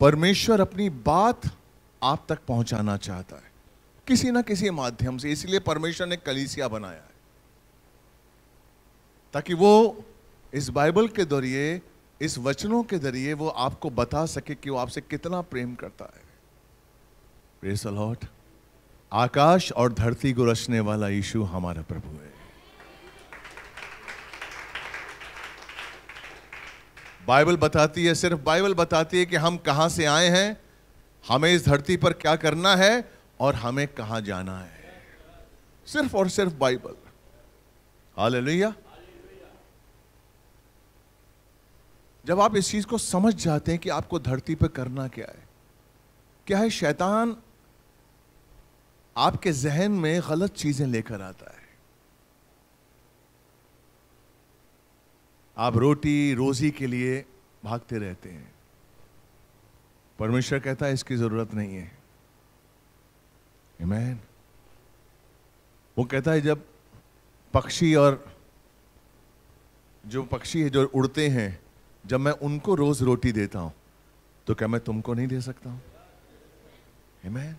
परमेश्वर अपनी बात आप तक पहुंचाना चाहता है किसी ना किसी माध्यम से इसलिए परमेश्वर ने कलीसिया बनाया है ताकि वो इस बाइबल के जरिए इस वचनों के जरिए वो आपको बता सके कि वो आपसे कितना प्रेम करता है आकाश और धरती को रचने वाला यीशु हमारा प्रभु है बाइबल बताती है सिर्फ बाइबल बताती है कि हम कहां से आए हैं हमें इस धरती पर क्या करना है और हमें कहां जाना है सिर्फ और सिर्फ बाइबल हालेलुया जब आप इस चीज को समझ जाते हैं कि आपको धरती पर करना क्या है क्या है शैतान आपके जहन में गलत चीजें लेकर आता है आप रोटी रोजी के लिए भागते रहते हैं परमेश्वर कहता है इसकी जरूरत नहीं है Amen. वो कहता है जब पक्षी और जो पक्षी है जो उड़ते हैं जब मैं उनको रोज रोटी देता हूं तो क्या मैं तुमको नहीं दे सकता हूं Amen.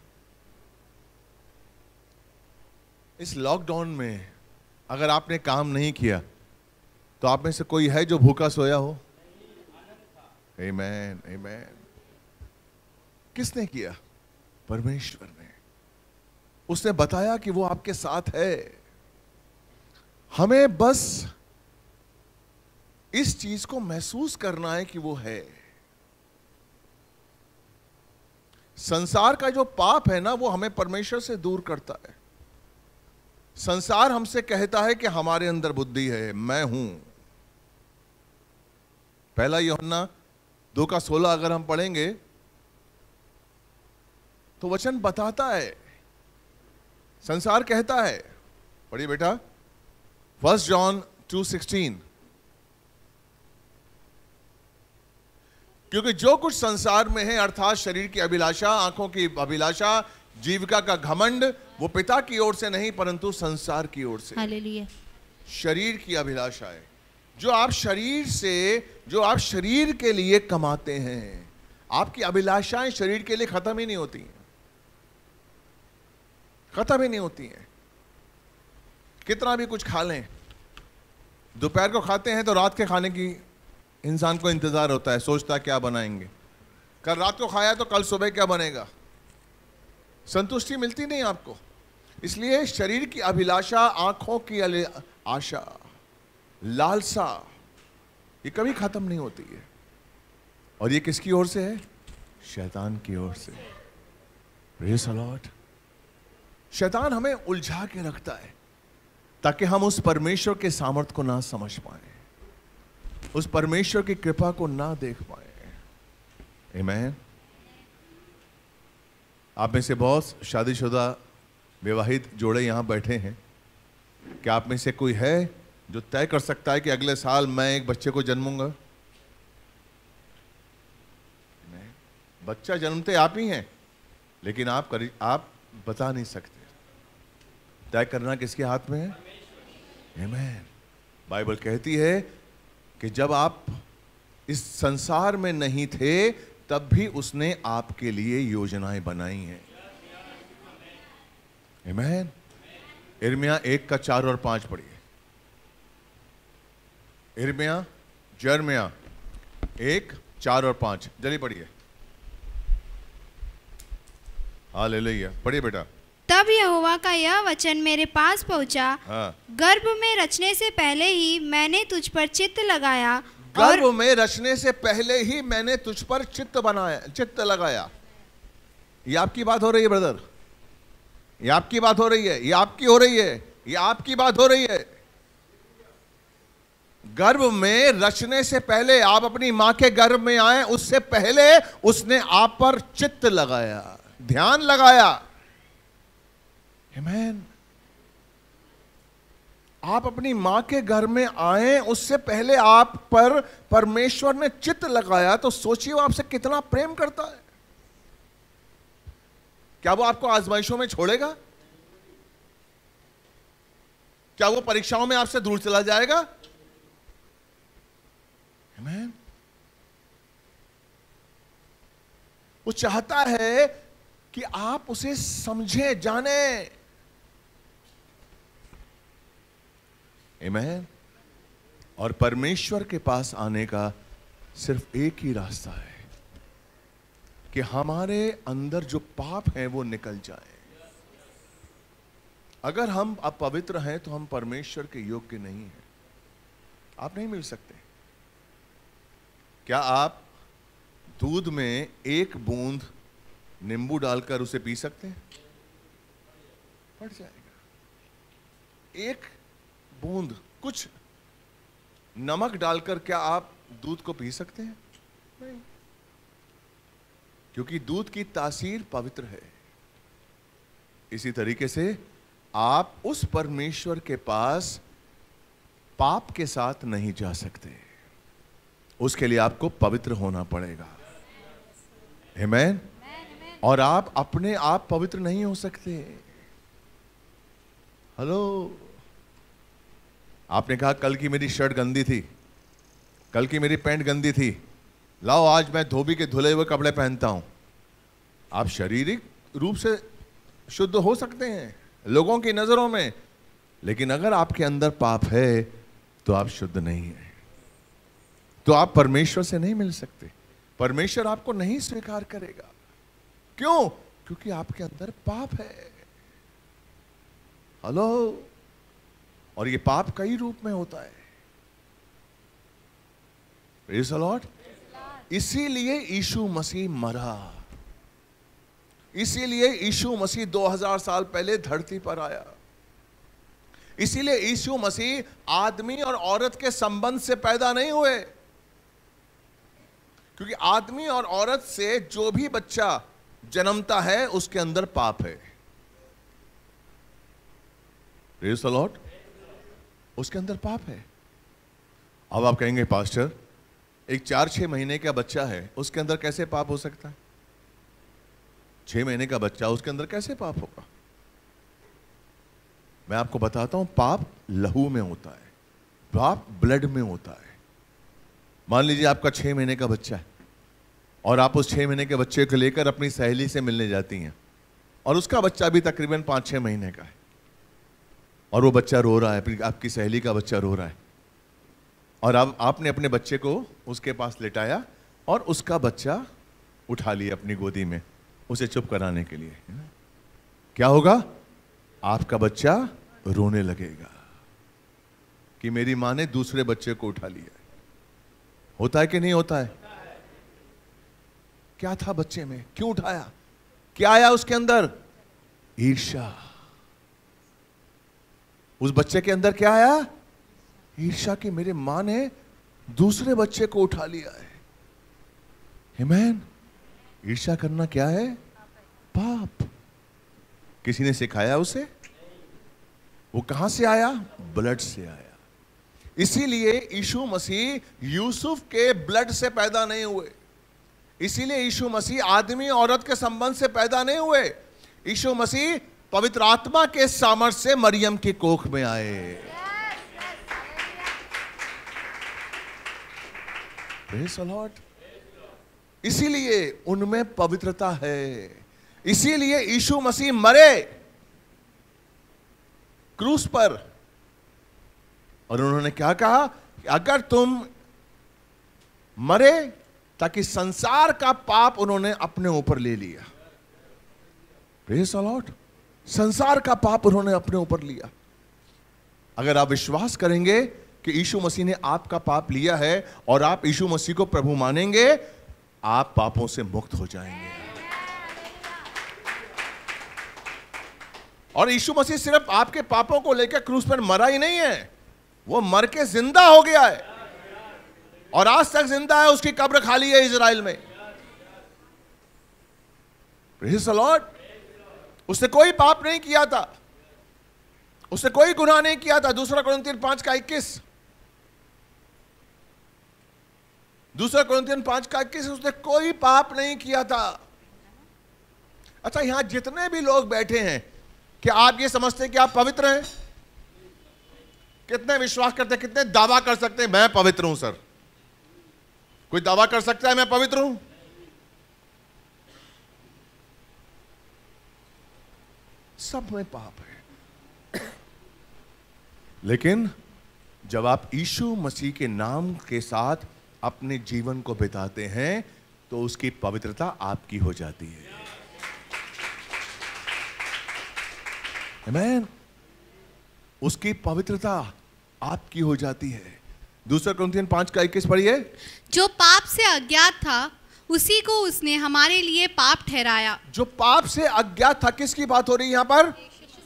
इस लॉकडाउन में अगर आपने काम नहीं किया तो आप में से कोई है जो भूखा सोया हो ए मैन किसने किया परमेश्वर ने उसने बताया कि वो आपके साथ है हमें बस इस चीज को महसूस करना है कि वो है संसार का जो पाप है ना वो हमें परमेश्वर से दूर करता है संसार हमसे कहता है कि हमारे अंदर बुद्धि है मैं हूं पहला योहन्ना दो का सोलह अगर हम पढ़ेंगे तो वचन बताता है संसार कहता है पढ़िए बेटा फर्स्ट जॉन टू सिक्सटीन क्योंकि जो कुछ संसार में है अर्थात शरीर की अभिलाषा आंखों की अभिलाषा जीविका का घमंड वो पिता की ओर से नहीं परंतु संसार की ओर से शरीर की अभिलाषा है जो आप शरीर से जो आप शरीर के लिए कमाते हैं आपकी अभिलाषाएं शरीर के लिए खत्म ही नहीं होती हैं खत्म ही नहीं होती हैं कितना भी कुछ खा लें दोपहर को खाते हैं तो रात के खाने की इंसान को इंतज़ार होता है सोचता क्या बनाएंगे कल रात को खाया तो कल सुबह क्या बनेगा संतुष्टि मिलती नहीं आपको इसलिए शरीर की अभिलाषा आंखों की आशा लालसा ये कभी खत्म नहीं होती है और ये किसकी ओर से है शैतान की ओर से रेस अलॉट शैतान हमें उलझा के रखता है ताकि हम उस परमेश्वर के सामर्थ्य को ना समझ पाए उस परमेश्वर की कृपा को ना देख पाए मैं आप में से बहुत शादीशुदा विवाहित जोड़े यहां बैठे हैं क्या आप में से कोई है जो तय कर सकता है कि अगले साल मैं एक बच्चे को जन्मूंगा बच्चा जन्मते आप ही हैं लेकिन आप कर आप बता नहीं सकते तय करना किसके हाथ में है मैन बाइबल कहती है कि जब आप इस संसार में नहीं थे तब भी उसने आपके लिए योजनाएं बनाई हैं इर्मिया एक का चार और पांच पढ़िए इर्मिया जर्मिया एक चार और पांच जल्दी पढ़िए हाँ ले पढ़िए बेटा तब यहोवा का यह वचन मेरे पास पहुंचा हाँ। गर्भ में रचने से पहले ही मैंने तुझ पर चित्त लगाया गर्भ और... में रचने से पहले ही मैंने तुझ पर चित्त बनाया चित्त लगाया ये आपकी बात हो रही है ब्रदर ये आपकी बात हो रही है ये आपकी हो रही है ये आपकी बात हो रही है गर्भ में रचने से पहले आप अपनी मां के गर्भ में आए उससे पहले उसने आप पर चित्त लगाया ध्यान लगाया हिमैन आप अपनी मां के घर में आए उससे पहले आप पर परमेश्वर ने चित्त लगाया तो सोचिए वो आपसे कितना प्रेम करता है क्या वो आपको आजमाइशों में छोड़ेगा क्या वो परीक्षाओं में आपसे दूर चला जाएगा Amen. वो चाहता है कि आप उसे समझे जाने Amen. और परमेश्वर के पास आने का सिर्फ एक ही रास्ता है कि हमारे अंदर जो पाप है वो निकल जाए अगर हम अपवित्र हैं तो हम परमेश्वर के योग्य नहीं हैं आप नहीं मिल सकते क्या आप दूध में एक बूंद नींबू डालकर उसे पी सकते हैं फट जाएगा एक बूंद कुछ नमक डालकर क्या आप दूध को पी सकते हैं नहीं क्योंकि दूध की तासीर पवित्र है इसी तरीके से आप उस परमेश्वर के पास पाप के साथ नहीं जा सकते उसके लिए आपको पवित्र होना पड़ेगा हेमैन और आप अपने आप पवित्र नहीं हो सकते हेलो आपने कहा कल की मेरी शर्ट गंदी थी कल की मेरी पैंट गंदी थी लाओ आज मैं धोबी के धुले हुए कपड़े पहनता हूं आप शारीरिक रूप से शुद्ध हो सकते हैं लोगों की नज़रों में लेकिन अगर आपके अंदर पाप है तो आप शुद्ध नहीं है तो आप परमेश्वर से नहीं मिल सकते परमेश्वर आपको नहीं स्वीकार करेगा क्यों क्योंकि आपके अंदर पाप है हेलो और ये पाप कई रूप में होता है लॉर्ड इसीलिए ईशु मसीह मरा इसीलिए ईशु मसीह 2000 साल पहले धरती पर आया इसीलिए ईशु मसीह आदमी और औरत के संबंध से पैदा नहीं हुए क्योंकि आदमी और औरत से जो भी बच्चा जन्मता है उसके अंदर पाप है रेस अलॉट उसके अंदर पाप है अब आप कहेंगे पास्टर एक चार छह महीने का बच्चा है उसके अंदर कैसे पाप हो सकता है छह महीने का बच्चा उसके अंदर कैसे पाप होगा मैं आपको बताता हूं पाप लहू में होता है पाप ब्लड में होता है मान लीजिए आपका छः महीने का बच्चा है और आप उस छः महीने के बच्चे को लेकर अपनी सहेली से मिलने जाती हैं और उसका बच्चा भी तकरीबन पाँच छः महीने का है और वो बच्चा रो रहा है आपकी सहेली का बच्चा रो रहा है और अब आपने अपने बच्चे को उसके पास लेटाया और उसका बच्चा उठा लिया अपनी गोदी में उसे चुप कराने के लिए क्या होगा आपका बच्चा रोने लगेगा कि मेरी माँ ने दूसरे बच्चे को उठा लिया होता है कि नहीं होता है क्या था बच्चे में क्यों उठाया क्या आया उसके अंदर ईर्षा उस बच्चे के अंदर क्या आया ईर्षा की मेरे मां ने दूसरे बच्चे को उठा लिया है हिमैन ईर्षा करना क्या है पाप किसी ने सिखाया उसे वो कहां से आया ब्लड से आया इसीलिए यीशु मसीह यूसुफ के ब्लड से पैदा नहीं हुए इसीलिए यीशु मसीह आदमी औरत के संबंध से पैदा नहीं हुए यीशु मसीह पवित्र आत्मा के सामर्थ्य से मरियम की कोख में आए इसीलिए उनमें पवित्रता है इसीलिए यीशु मसीह मरे क्रूस पर और उन्होंने क्या कहा अगर तुम मरे ताकि संसार का पाप उन्होंने अपने ऊपर ले लिया प्रेस अलॉट संसार का पाप उन्होंने अपने ऊपर लिया अगर आप विश्वास करेंगे कि यीशु मसीह ने आपका पाप लिया है और आप यीशु मसीह को प्रभु मानेंगे आप पापों से मुक्त हो जाएंगे और यीशु मसीह सिर्फ आपके पापों को लेकर क्रूस पर मरा ही नहीं है वो मर के जिंदा हो गया है और आज तक जिंदा है उसकी कब्र खाली है इसराइल में लॉर्ड उसने कोई पाप नहीं किया था उसने कोई गुनाह नहीं किया था दूसरा कुरंतियन पांच का इक्कीस दूसरा कुरंतियन पांच का इक्कीस उसने कोई पाप नहीं किया था अच्छा यहां जितने भी लोग बैठे हैं क्या आप ये समझते हैं कि आप पवित्र हैं कितने विश्वास करते हैं कितने दावा कर सकते हैं मैं पवित्र हूं सर कोई दावा कर सकता है मैं पवित्र हूं सब में पाप है लेकिन जब आप ईशु मसीह के नाम के साथ अपने जीवन को बिताते हैं तो उसकी पवित्रता आपकी हो जाती है Amen. उसकी पवित्रता आपकी हो जाती है दूसरा क्रंथियन पांच का इक्कीस पढ़िए जो पाप से अज्ञात था उसी को उसने हमारे लिए पाप ठहराया जो पाप से अज्ञात था किसकी बात हो रही है पर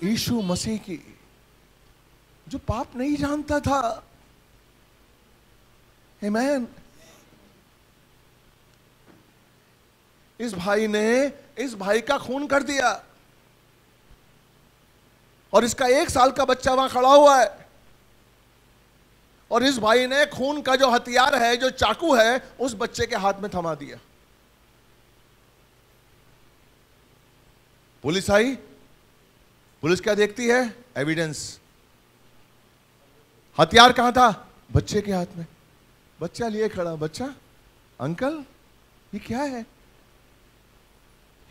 यीशु मसीह की जो पाप नहीं जानता था हेमैन इस भाई ने इस भाई का खून कर दिया और इसका एक साल का बच्चा वहां खड़ा हुआ है और इस भाई ने खून का जो हथियार है जो चाकू है उस बच्चे के हाथ में थमा दिया पुलिस आई पुलिस क्या देखती है एविडेंस हथियार कहां था बच्चे के हाथ में बच्चा लिए खड़ा बच्चा अंकल ये क्या है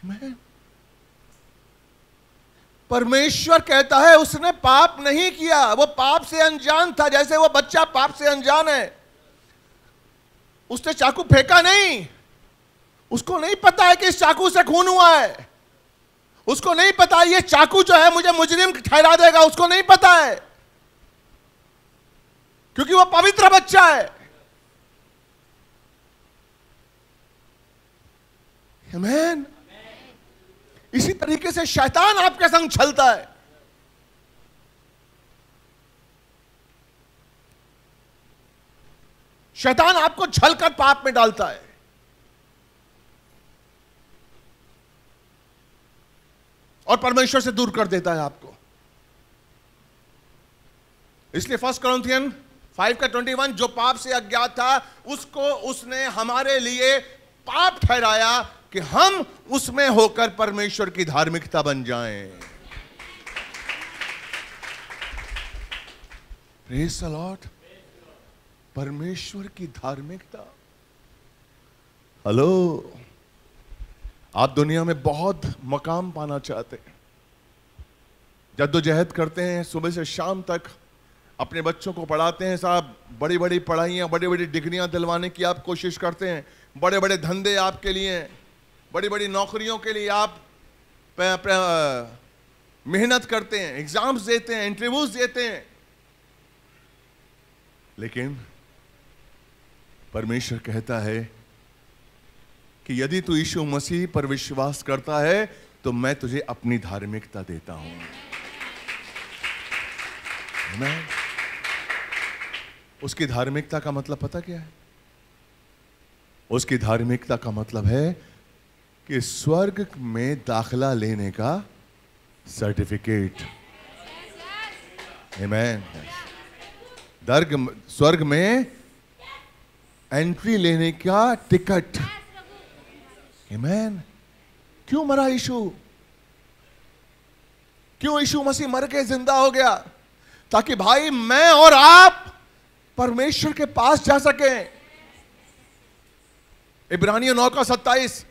मैं परमेश्वर कहता है उसने पाप नहीं किया वो पाप से अनजान था जैसे वो बच्चा पाप से अनजान है उसने चाकू फेंका नहीं उसको नहीं पता है कि इस चाकू से खून हुआ है उसको नहीं पता ये चाकू जो है मुझे मुजरिम ठहरा देगा उसको नहीं पता है क्योंकि वो पवित्र बच्चा है Amen. इसी तरीके से शैतान आपके संग छलता है शैतान आपको छलकर पाप में डालता है और परमेश्वर से दूर कर देता है आपको इसलिए फर्स्ट क्रंथियन फाइव का ट्वेंटी वन जो पाप से अज्ञात था उसको उसने हमारे लिए पाप ठहराया कि हम उसमें होकर परमेश्वर की धार्मिकता बन जाएं। सलॉट परमेश्वर की धार्मिकता हेलो आप दुनिया में बहुत मकाम पाना चाहते हैं जद्दोजहद करते हैं सुबह से शाम तक अपने बच्चों को पढ़ाते हैं साहब बड़ी बड़ी पढ़ाइयाँ बड़ी बड़ी डिग्रियाँ दिलवाने की आप कोशिश करते हैं बड़े बड़े धंधे आपके लिए हैं बड़ी बड़ी नौकरियों के लिए आप मेहनत करते हैं एग्जाम्स देते हैं इंटरव्यूज देते हैं लेकिन परमेश्वर कहता है कि यदि तू यीशु मसीह पर विश्वास करता है तो मैं तुझे अपनी धार्मिकता देता हूं मैं उसकी धार्मिकता का मतलब पता क्या है उसकी धार्मिकता का मतलब है कि स्वर्ग में दाखला लेने का सर्टिफिकेट मैन दर्ग स्वर्ग में एंट्री लेने का टिकट मैन क्यों मरा यीशु क्यों यीशु मसीह मर के जिंदा हो गया ताकि भाई मैं और आप परमेश्वर के पास जा सके इब्रानियों नौ का सत्ताईस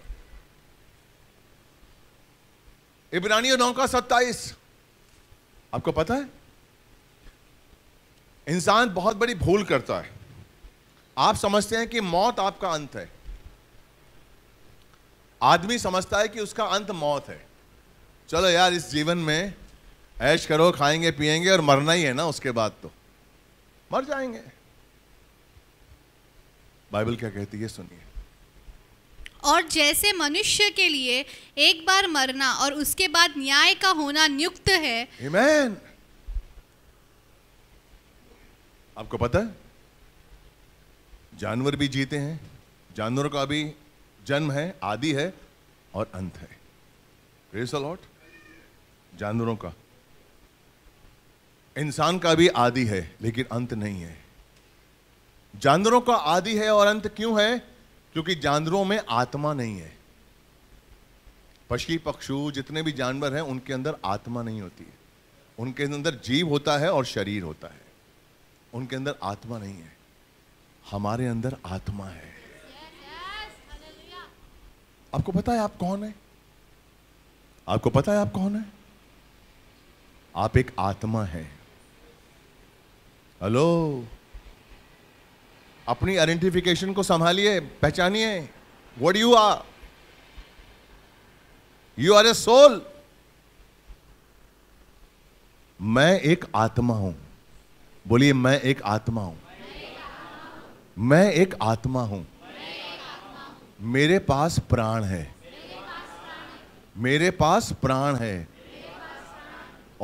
इब्रानियों नौ का सत्ताईस आपको पता है इंसान बहुत बड़ी भूल करता है आप समझते हैं कि मौत आपका अंत है आदमी समझता है कि उसका अंत मौत है चलो यार इस जीवन में ऐश करो खाएंगे पिएंगे और मरना ही है ना उसके बाद तो मर जाएंगे बाइबल क्या कहती है सुनिए और जैसे मनुष्य के लिए एक बार मरना और उसके बाद न्याय का होना नियुक्त है Amen. आपको पता है जानवर भी जीते हैं जानवरों का भी जन्म है आदि है और अंत है लॉट जानवरों का इंसान का भी आदि है लेकिन अंत नहीं है जानवरों का आदि है और अंत क्यों है क्योंकि जानवरों में आत्मा नहीं है पशु पक्षु जितने भी जानवर हैं उनके अंदर आत्मा नहीं होती है उनके अंदर जीव होता है और शरीर होता है उनके अंदर आत्मा नहीं है हमारे अंदर आत्मा है आपको पता है आप कौन है आपको पता है आप कौन है आप एक आत्मा है हेलो अपनी आइडेंटिफिकेशन को संभालिए पहचानिए what you are you are a soul मैं एक आत्मा हूं बोलिए मैं एक आत्मा हूं मैं एक आत्मा हूं मेरे पास प्राण है मेरे पास प्राण है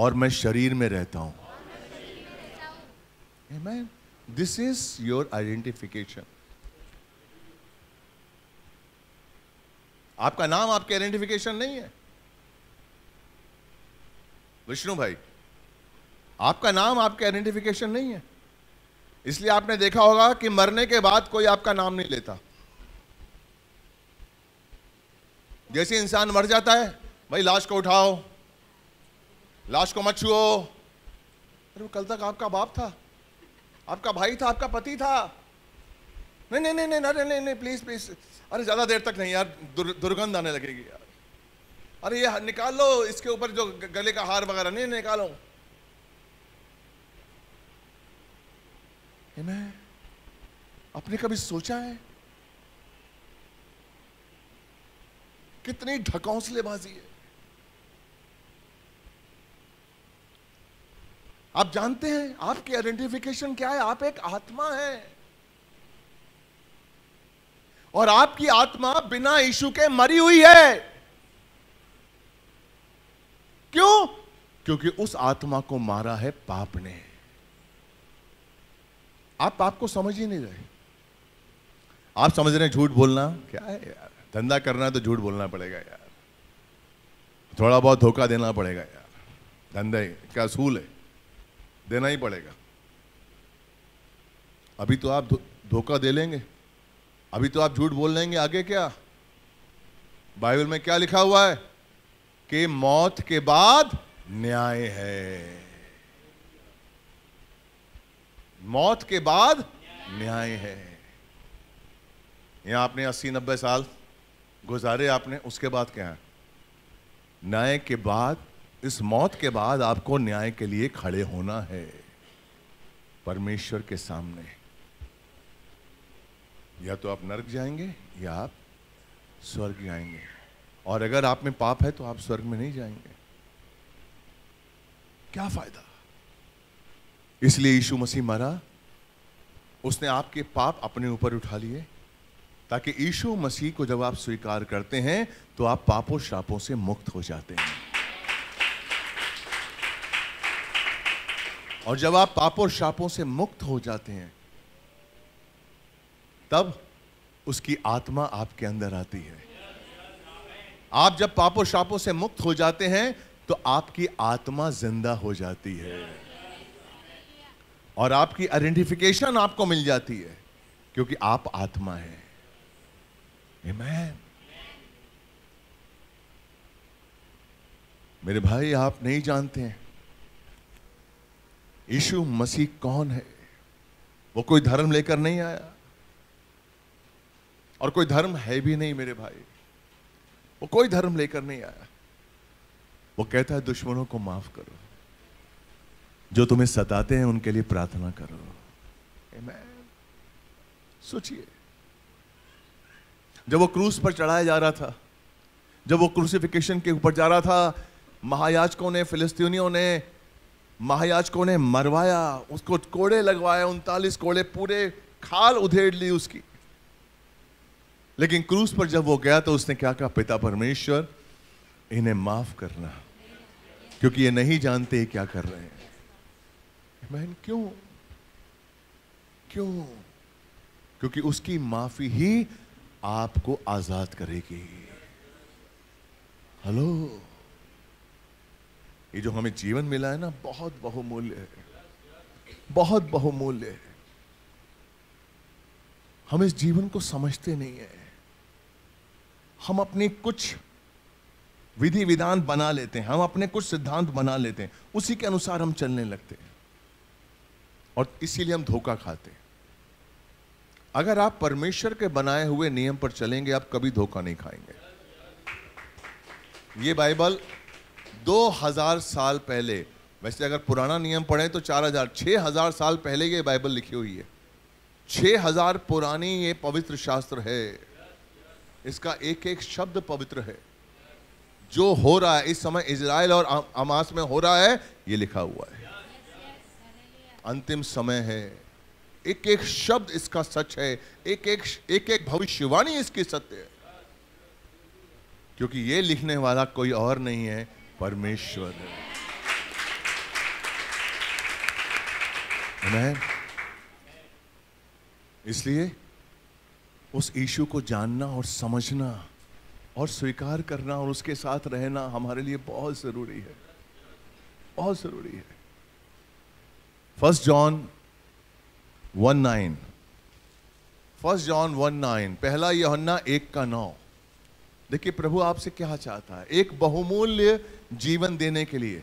और मैं शरीर में रहता हूं Amen. This is your identification आपका नाम आपके आइडेंटिफिकेशन नहीं है विष्णु भाई आपका नाम आपके आइडेंटिफिकेशन नहीं है इसलिए आपने देखा होगा कि मरने के बाद कोई आपका नाम नहीं लेता जैसे इंसान मर जाता है भाई लाश को उठाओ लाश को मत छुओ अरे वो कल तक आपका बाप था आपका भाई था आपका पति था नहीं नहीं नहीं नहीं नहीं नहीं प्लीज़ प्लीज़ अरे ज़्यादा देर तक नहीं यार दुर, दुर्गंध आने लगेगी यार अरे ये निकाल लो इसके ऊपर जो गले का हार वगैरह नहीं निकालो मैं आपने कभी सोचा है कितनी ढकौसलेबाजी है आप जानते हैं आपकी आइडेंटिफिकेशन क्या है आप एक आत्मा है और आपकी आत्मा बिना यीशु के मरी हुई है क्यों क्योंकि उस आत्मा को मारा है पाप ने आप पाप को समझ ही नहीं रहे आप समझ रहे हैं झूठ बोलना क्या है यार धंधा करना है तो झूठ बोलना पड़ेगा यार थोड़ा बहुत धोखा देना पड़ेगा यार धंधे का असूल है देना ही पड़ेगा अभी तो आप धोखा दे लेंगे अभी तो आप झूठ बोल लेंगे आगे क्या बाइबल में क्या लिखा हुआ है कि मौत के बाद न्याय है मौत के बाद न्याय है यहां आपने अस्सी नब्बे साल गुजारे आपने उसके बाद क्या है न्याय के बाद इस मौत के बाद आपको न्याय के लिए खड़े होना है परमेश्वर के सामने या तो आप नर्क जाएंगे या आप स्वर्ग जाएंगे और अगर आप में पाप है तो आप स्वर्ग में नहीं जाएंगे क्या फायदा इसलिए यीशु मसीह मरा उसने आपके पाप अपने ऊपर उठा लिए ताकि यीशु मसीह को जब आप स्वीकार करते हैं तो आप पापों शापों से मुक्त हो जाते हैं और जब आप पापों और शापों से मुक्त हो जाते हैं तब उसकी आत्मा आपके अंदर आती है आप जब पापों शापों से मुक्त हो जाते हैं तो आपकी आत्मा जिंदा हो जाती है और आपकी आइडेंटिफिकेशन आपको मिल जाती है क्योंकि आप आत्मा है मेरे भाई आप नहीं जानते हैं यीशु मसीह कौन है वो कोई धर्म लेकर नहीं आया और कोई धर्म है भी नहीं मेरे भाई वो कोई धर्म लेकर नहीं आया वो कहता है दुश्मनों को माफ करो जो तुम्हें सताते हैं उनके लिए प्रार्थना करो सोचिए जब वो क्रूस पर चढ़ाया जा रहा था जब वो क्रूसिफिकेशन के ऊपर जा रहा था महायाजकों ने फिलिस्तीनियों ने महायाजकों ने मरवाया उसको कोड़े लगवाया उनतालीस कोड़े पूरे खाल उधेड़ ली उसकी लेकिन क्रूस पर जब वो गया तो उसने क्या कहा पिता परमेश्वर इन्हें माफ करना क्योंकि ये नहीं जानते क्या कर रहे हैं बहन क्यों क्यों क्योंकि उसकी माफी ही आपको आजाद करेगी हेलो ये जो हमें जीवन मिला है ना बहुत बहुमूल्य है बहुत बहुमूल्य है हम इस जीवन को समझते नहीं है हम अपने कुछ विधि विधान बना लेते हैं हम अपने कुछ सिद्धांत बना लेते हैं उसी के अनुसार हम चलने लगते हैं और इसीलिए हम धोखा खाते हैं अगर आप परमेश्वर के बनाए हुए नियम पर चलेंगे आप कभी धोखा नहीं खाएंगे ये बाइबल दो हजार साल पहले वैसे अगर पुराना नियम पढ़ें तो चार हजार छह हजार साल पहले ये बाइबल लिखी हुई है हजार पुरानी ये पवित्र शास्त्र है इसका एक एक शब्द पवित्र है जो हो रहा है इस समय इजराइल और अमास में हो रहा है ये लिखा हुआ है अंतिम समय है एक एक शब्द इसका सच है एक एक एक एक भविष्यवाणी इसकी सत्य है क्योंकि ये लिखने वाला कोई और नहीं है परमेश्वर है इसलिए उस ईशु को जानना और समझना और स्वीकार करना और उसके साथ रहना हमारे लिए बहुत ज़रूरी है बहुत ज़रूरी है first John one nine first John one nine पहला होना एक का नौ देखिए प्रभु आपसे क्या चाहता है एक बहुमूल्य जीवन देने के लिए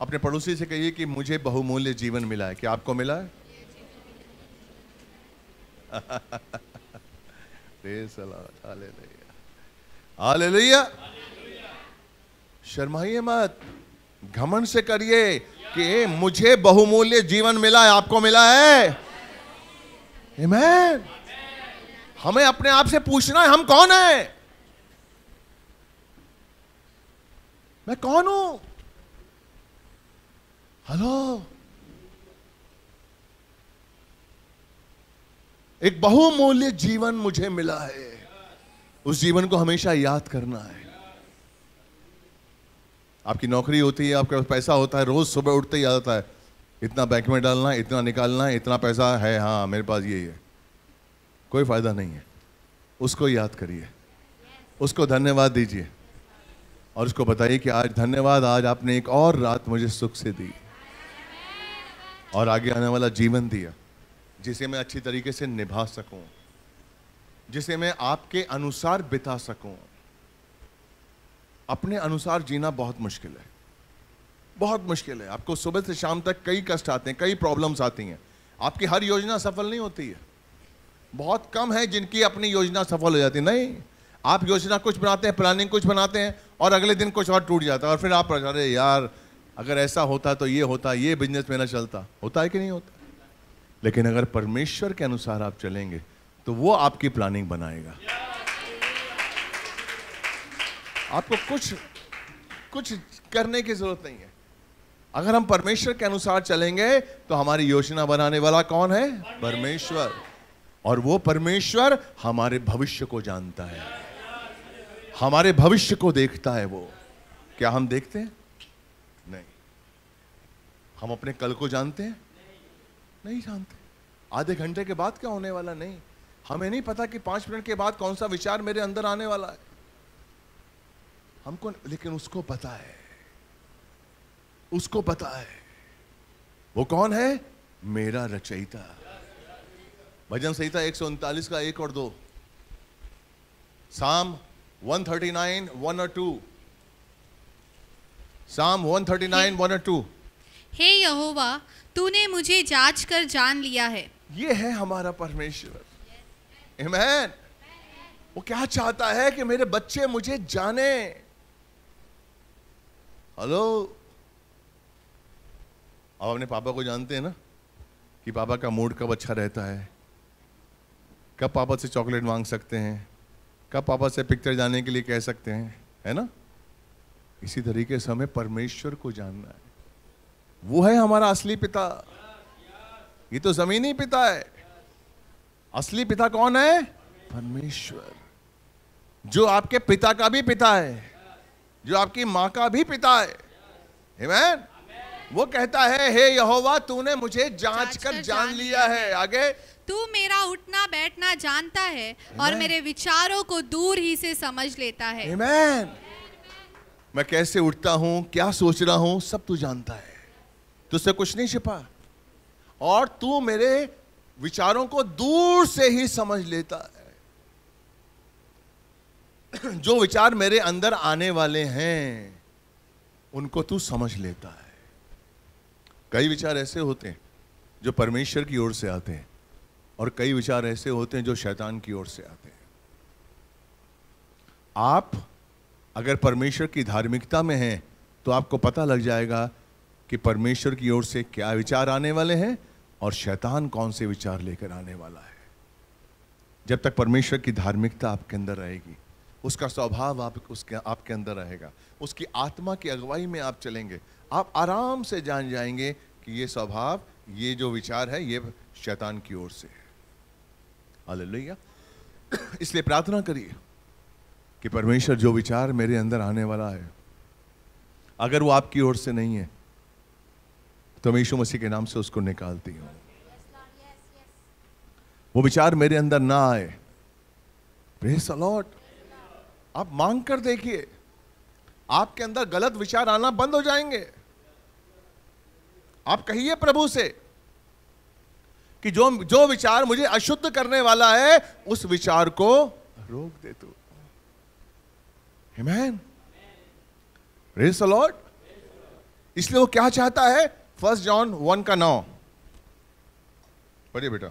अपने पड़ोसी से कहिए कि मुझे बहुमूल्य जीवन मिला है क्या आपको मिला है हालेलुया शर्माइए मत घमंड से करिए कि मुझे बहुमूल्य जीवन मिला है आपको मिला है हमें अपने आप से पूछना है हम कौन है मैं कौन हूं हेलो एक बहुमूल्य जीवन मुझे मिला है उस जीवन को हमेशा याद करना है आपकी नौकरी होती है आपके पास पैसा होता है रोज सुबह उठते ही याद आता है इतना बैंक में डालना इतना निकालना इतना पैसा है हाँ मेरे पास यही है कोई फायदा नहीं है उसको याद करिए उसको धन्यवाद दीजिए और उसको बताइए कि आज धन्यवाद आज आपने एक और रात मुझे सुख से दी और आगे आने वाला जीवन दिया जिसे मैं अच्छी तरीके से निभा सकूं जिसे मैं आपके अनुसार बिता सकूं अपने अनुसार जीना बहुत मुश्किल है बहुत मुश्किल है आपको सुबह से शाम तक कई कष्ट आते हैं कई प्रॉब्लम्स आती हैं आपकी हर योजना सफल नहीं होती है बहुत कम है जिनकी अपनी योजना सफल हो जाती नहीं आप योजना कुछ बनाते हैं प्लानिंग कुछ बनाते हैं और अगले दिन कुछ और टूट जाता है और फिर आप अरे यार अगर ऐसा होता तो ये होता ये बिजनेस मेरा चलता होता है कि नहीं होता लेकिन अगर परमेश्वर के अनुसार आप चलेंगे तो वो आपकी प्लानिंग बनाएगा आपको कुछ कुछ करने की जरूरत नहीं है अगर हम परमेश्वर के अनुसार चलेंगे तो हमारी योजना बनाने वाला कौन है परमेश्वर और वो परमेश्वर हमारे भविष्य को जानता है हमारे भविष्य को देखता है वो क्या हम देखते हैं नहीं हम अपने कल को जानते हैं नहीं जानते आधे घंटे के बाद क्या होने वाला नहीं हमें नहीं पता कि पांच मिनट के बाद कौन सा विचार मेरे अंदर आने वाला है हमको लेकिन उसको पता है उसको पता है वो कौन है मेरा रचयिता भजन संहिता एक का एक और दो साम 139, 1 or 2. Psalm 139, 1 or 2. हे यहोवा तूने मुझे जांच कर जान लिया है ये है हमारा परमेश्वर Amen. वो क्या चाहता है कि मेरे बच्चे मुझे जाने हेलो अब अपने पापा को जानते हैं ना कि पापा का मूड कब अच्छा रहता है कब पापा से चॉकलेट मांग सकते हैं का पापा से पिक्चर जाने के लिए कह सकते हैं है ना इसी तरीके से हमें परमेश्वर को जानना है वो है हमारा असली पिता ये तो जमीनी पिता है असली पिता कौन है परमेश्वर जो आपके पिता का भी पिता है जो आपकी माँ का भी पिता है Amen? वो कहता है हे यहोवा तूने मुझे जांच कर जान लिया है आगे तू मेरा उठना बैठना जानता है Amen. और मेरे विचारों को दूर ही से समझ लेता है Amen. मैं कैसे उठता हूं क्या सोच रहा हूं सब तू जानता है तुझसे कुछ नहीं छिपा और तू मेरे विचारों को दूर से ही समझ लेता है जो विचार मेरे अंदर आने वाले हैं उनको तू समझ लेता है कई विचार ऐसे होते हैं जो परमेश्वर की ओर से आते हैं और कई विचार ऐसे होते हैं जो शैतान की ओर से आते हैं आप अगर परमेश्वर की धार्मिकता में हैं तो आपको पता लग जाएगा कि परमेश्वर की ओर से क्या विचार आने वाले हैं और शैतान कौन से विचार लेकर आने वाला है जब तक परमेश्वर की धार्मिकता आपके अंदर रहेगी उसका स्वभाव आप उसके आपके अंदर रहेगा उसकी आत्मा की अगुवाई में आप चलेंगे आप आराम से जान जाएंगे कि ये स्वभाव ये जो विचार है ये शैतान की ओर से है हालेलुया इसलिए प्रार्थना करिए कि परमेश्वर जो विचार मेरे अंदर आने वाला है अगर वो आपकी ओर से नहीं है तो मैं यीशु मसीह के नाम से उसको निकालती हूँ वो विचार मेरे अंदर ना आए प्रेस अलॉट आप मांग कर देखिए आपके अंदर गलत विचार आना बंद हो जाएंगे आप कहिए प्रभु से कि जो जो विचार मुझे अशुद्ध करने वाला है उस विचार को रोक दे तू हिमैन रेस लॉर्ड इसलिए वो क्या चाहता है फर्स्ट जॉन वन का नौ पढ़िए बेटा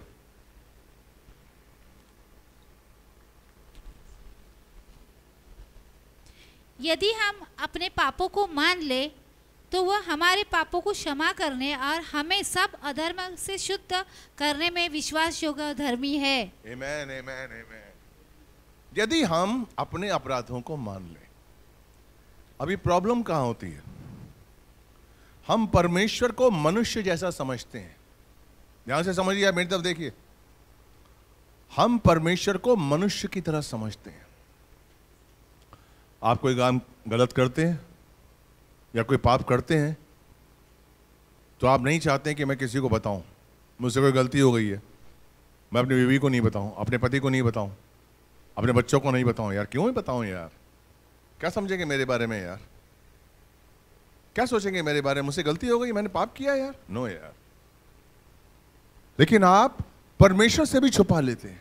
यदि हम अपने पापों को मान ले तो वह हमारे पापों को क्षमा करने और हमें सब अधर्म से शुद्ध करने में विश्वास योग्य धर्मी है amen, amen, amen. यदि हम अपने अपराधों को मान लें अभी प्रॉब्लम कहां होती है हम परमेश्वर को मनुष्य जैसा समझते हैं ध्यान से समझिए मेरी तरफ देखिए हम परमेश्वर को मनुष्य की तरह समझते हैं आप कोई काम गलत करते हैं या कोई पाप करते हैं तो आप नहीं चाहते कि मैं किसी को बताऊं मुझसे कोई गलती हो गई है मैं अपनी बीवी को नहीं बताऊं अपने पति को नहीं बताऊं अपने बच्चों को नहीं बताऊं यार क्यों ही बताऊं यार क्या समझेंगे मेरे बारे में यार क्या सोचेंगे मेरे बारे में मुझसे गलती हो गई मैंने पाप किया यार नो यार लेकिन आप परमेश्वर से भी छुपा लेते हैं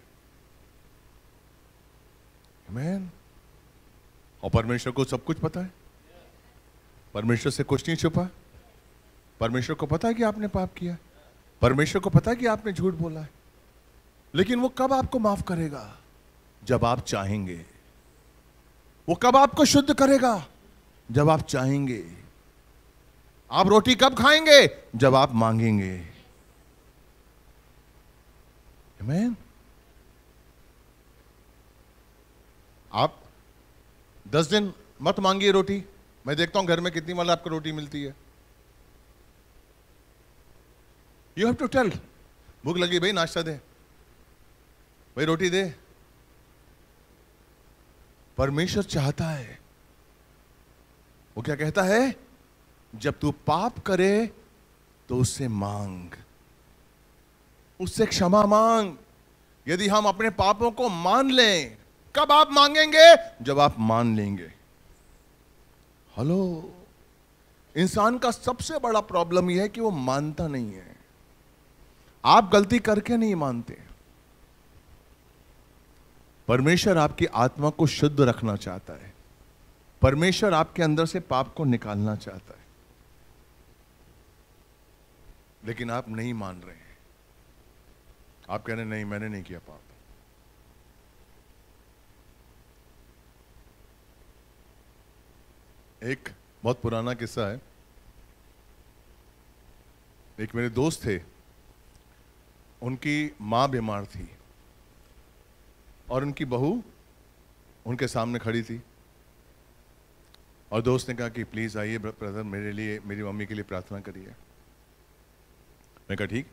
मैन और परमेश्वर को सब कुछ पता है परमेश्वर से कुछ नहीं छुपा परमेश्वर को पता है कि आपने पाप किया परमेश्वर को पता है कि आपने झूठ बोला है लेकिन वो कब आपको माफ करेगा जब आप चाहेंगे वो कब आपको शुद्ध करेगा जब आप चाहेंगे आप रोटी कब खाएंगे जब आप मांगेंगे Amen? आप दस दिन मत मांगिए रोटी मैं देखता हूं घर में कितनी वाला मतलब आपको रोटी मिलती है यू हैव टू टेल भूख लगी भाई नाश्ता दे भाई रोटी दे परमेश्वर चाहता है वो क्या कहता है जब तू पाप करे तो उससे मांग उससे क्षमा मांग यदि हम अपने पापों को मान लें कब आप मांगेंगे जब आप मान लेंगे हेलो इंसान का सबसे बड़ा प्रॉब्लम यह है कि वो मानता नहीं है आप गलती करके नहीं मानते परमेश्वर आपकी आत्मा को शुद्ध रखना चाहता है परमेश्वर आपके अंदर से पाप को निकालना चाहता है लेकिन आप नहीं मान रहे हैं आप कह रहे नहीं मैंने नहीं किया पाप एक बहुत पुराना किस्सा है एक मेरे दोस्त थे उनकी माँ बीमार थी और उनकी बहू उनके सामने खड़ी थी और दोस्त ने कहा कि प्लीज़ आइए ब्रदर मेरे लिए मेरी मम्मी के लिए प्रार्थना करिए मैं कहा ठीक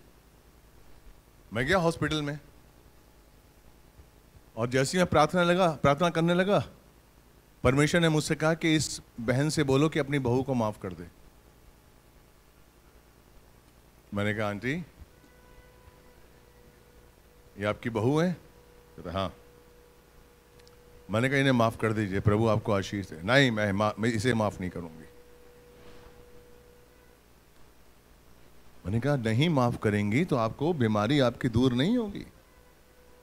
मैं गया हॉस्पिटल में और जैसे ही मैं प्रार्थना लगा प्रार्थना करने लगा परमेश्वर ने मुझसे कहा कि इस बहन से बोलो कि अपनी बहू को माफ़ कर दे मैंने कहा आंटी ये आपकी बहू है तो हाँ मैंने कहा इन्हें माफ़ कर दीजिए प्रभु आपको आशीष दे नहीं मैं मा, मैं इसे माफ़ नहीं करूंगी मैंने कहा नहीं माफ़ करेंगी तो आपको बीमारी आपकी दूर नहीं होगी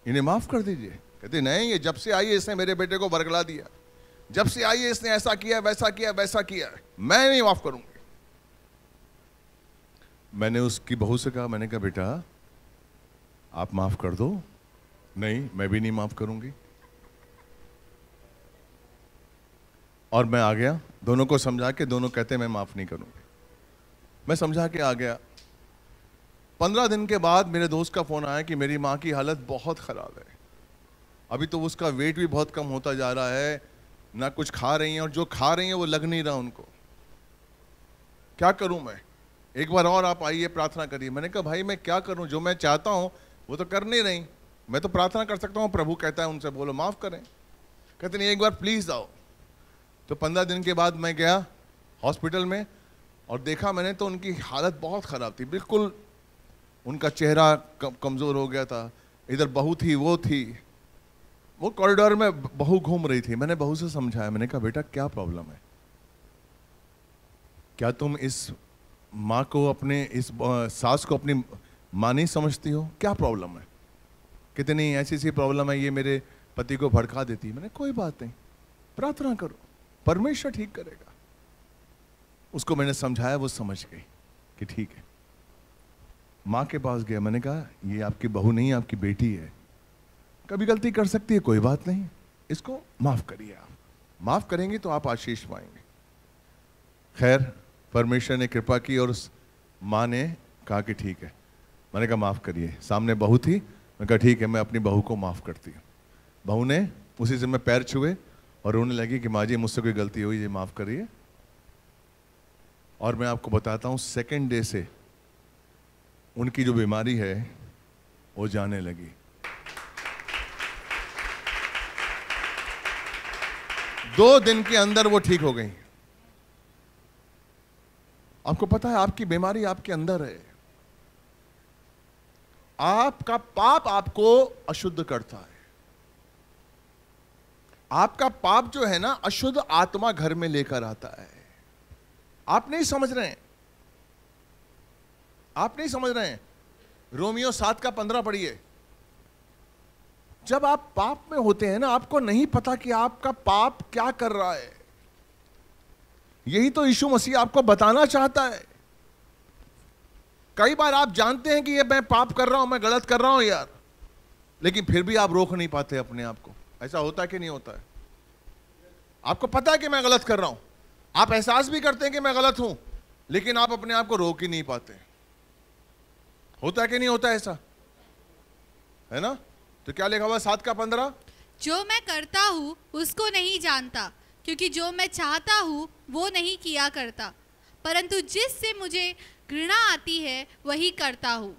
इन्हें माफ़ कर दीजिए कहते नहीं ये जब से आई इसने मेरे बेटे को बरगला दिया जब से आई है इसने ऐसा किया वैसा किया वैसा किया मैं नहीं माफ करूंगी मैंने उसकी बहू से कहा मैंने कहा बेटा आप माफ कर दो नहीं मैं भी नहीं माफ करूंगी और मैं आ गया दोनों को समझा के दोनों कहते मैं माफ नहीं करूंगी मैं समझा के आ गया पंद्रह दिन के बाद मेरे दोस्त का फोन आया कि मेरी माँ की हालत बहुत खराब है अभी तो उसका वेट भी बहुत कम होता जा रहा है ना कुछ खा रही हैं और जो खा रही हैं वो लग नहीं रहा उनको क्या करूं मैं एक बार और आप आइए प्रार्थना करिए मैंने कहा भाई मैं क्या करूं जो मैं चाहता हूं वो तो कर नहीं रही मैं तो प्रार्थना कर सकता हूं प्रभु कहता है उनसे बोलो माफ़ करें कहते नहीं एक बार प्लीज़ आओ तो पंद्रह दिन के बाद मैं गया हॉस्पिटल में और देखा मैंने तो उनकी हालत बहुत ख़राब थी बिल्कुल उनका चेहरा कमज़ोर हो गया था इधर बहू थी वो थी वो कॉरिडोर में बहू घूम रही थी मैंने बहू से समझाया मैंने कहा बेटा क्या प्रॉब्लम है क्या तुम इस माँ को अपने इस सास को अपनी माँ नहीं समझती हो क्या प्रॉब्लम है कितनी ऐसी ऐसी प्रॉब्लम है ये मेरे पति को भड़का देती मैंने कोई बात नहीं प्रार्थना करो परमेश्वर ठीक करेगा उसको मैंने समझाया वो समझ गई कि ठीक है माँ के पास गया मैंने कहा ये आपकी बहू नहीं आपकी बेटी है कभी गलती कर सकती है कोई बात नहीं इसको माफ़ करिए आप माफ़ करेंगे तो आप आशीष पाएंगे खैर परमेश्वर ने कृपा की और उस माँ ने कहा कि ठीक है मैंने कहा माफ़ करिए सामने बहू थी मैंने कहा ठीक है मैं अपनी बहू को माफ़ करती हूँ बहू ने उसी से मैं पैर छुए और रोने लगी कि माँ जी मुझसे कोई गलती हुई ये माफ़ करिए और मैं आपको बताता हूँ सेकेंड डे से उनकी जो बीमारी है वो जाने लगी दो दिन के अंदर वो ठीक हो गई आपको पता है आपकी बीमारी आपके अंदर है आपका पाप आपको अशुद्ध करता है आपका पाप जो है ना अशुद्ध आत्मा घर में लेकर आता है आप नहीं समझ रहे हैं आप नहीं समझ रहे हैं रोमियो सात का पंद्रह पढ़िए जब आप पाप में होते हैं ना आपको नहीं पता कि आपका पाप क्या कर रहा है यही तो यीशु मसीह आपको बताना चाहता है कई बार आप जानते हैं कि ये मैं पाप कर रहा हूं मैं गलत कर रहा हूं यार लेकिन फिर भी आप रोक नहीं पाते अपने आप को ऐसा होता कि नहीं होता है आपको पता है कि मैं गलत कर रहा हूं आप एहसास भी करते हैं कि मैं गलत हूं लेकिन आप अपने आप को रोक ही नहीं पाते होता कि नहीं होता ऐसा है ना तो क्या लिखा हुआ सात का पंद्रह जो मैं करता हूँ उसको नहीं जानता क्योंकि जो मैं चाहता हूँ वो नहीं किया करता परंतु जिससे मुझे घृणा आती है वही करता हूँ